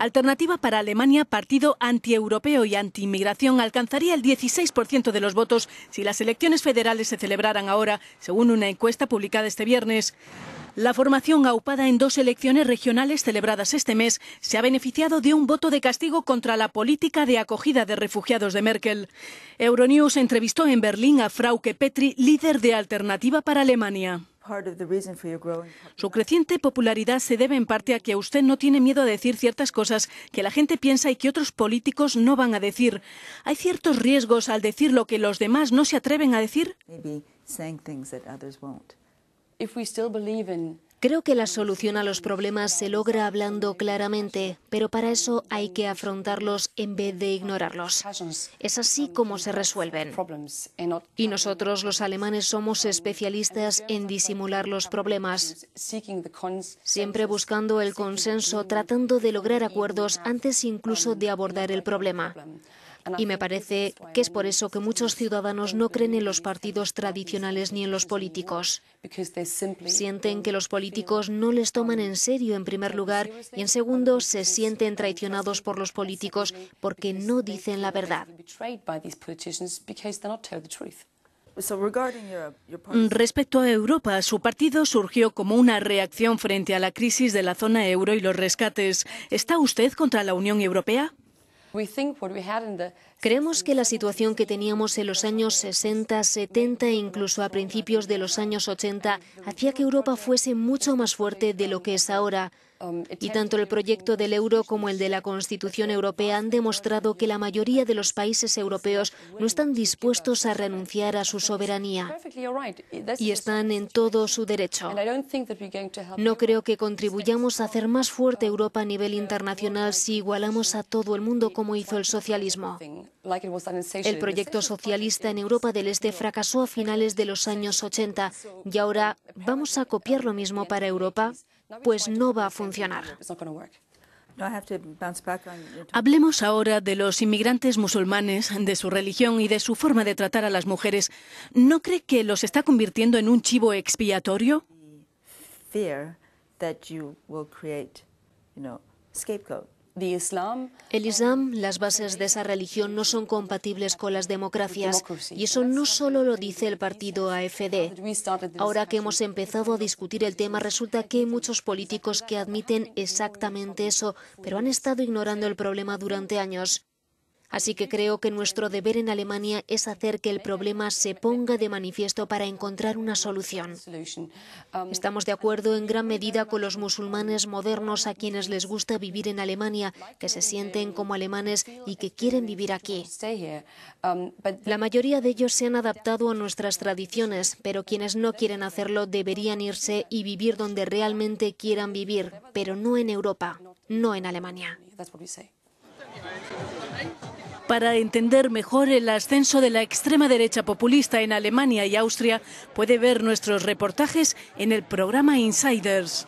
Alternativa para Alemania, partido antieuropeo y antiinmigración, alcanzaría el 16% de los votos si las elecciones federales se celebraran ahora, según una encuesta publicada este viernes. La formación aupada en dos elecciones regionales celebradas este mes se ha beneficiado de un voto de castigo contra la política de acogida de refugiados de Merkel. Euronews entrevistó en Berlín a Frauke Petri, líder de Alternativa para Alemania. Su creciente popularidad se debe en parte a que usted no tiene miedo a decir ciertas cosas que la gente piensa y que otros políticos no van a decir. ¿Hay ciertos riesgos al decir lo que los demás no se atreven a decir? Creo que la solución a los problemas se logra hablando claramente, pero para eso hay que afrontarlos en vez de ignorarlos. Es así como se resuelven. Y nosotros los alemanes somos especialistas en disimular los problemas, siempre buscando el consenso, tratando de lograr acuerdos antes incluso de abordar el problema. Y me parece que es por eso que muchos ciudadanos no creen en los partidos tradicionales ni en los políticos. Sienten que los políticos no les toman en serio en primer lugar y en segundo se sienten traicionados por los políticos porque no dicen la verdad. Mm, respecto a Europa, su partido surgió como una reacción frente a la crisis de la zona euro y los rescates. ¿Está usted contra la Unión Europea? We think what we had in the Creemos que la situación que teníamos en los años 60, 70 e incluso a principios de los años 80 hacía que Europa fuese mucho más fuerte de lo que es ahora. Y tanto el proyecto del euro como el de la Constitución Europea han demostrado que la mayoría de los países europeos no están dispuestos a renunciar a su soberanía y están en todo su derecho. No creo que contribuyamos a hacer más fuerte Europa a nivel internacional si igualamos a todo el mundo como hizo el socialismo. El proyecto socialista en Europa del Este fracasó a finales de los años 80 y ahora vamos a copiar lo mismo para Europa, pues no va a funcionar. Hablemos ahora de los inmigrantes musulmanes, de su religión y de su forma de tratar a las mujeres. ¿No cree que los está convirtiendo en un chivo expiatorio? El Islam, las bases de esa religión no son compatibles con las democracias y eso no solo lo dice el partido AFD. Ahora que hemos empezado a discutir el tema, resulta que hay muchos políticos que admiten exactamente eso, pero han estado ignorando el problema durante años. Así que creo que nuestro deber en Alemania es hacer que el problema se ponga de manifiesto para encontrar una solución. Estamos de acuerdo en gran medida con los musulmanes modernos a quienes les gusta vivir en Alemania, que se sienten como alemanes y que quieren vivir aquí. La mayoría de ellos se han adaptado a nuestras tradiciones, pero quienes no quieren hacerlo deberían irse y vivir donde realmente quieran vivir, pero no en Europa, no en Alemania. Para entender mejor el ascenso de la extrema derecha populista en Alemania y Austria, puede ver nuestros reportajes en el programa Insiders.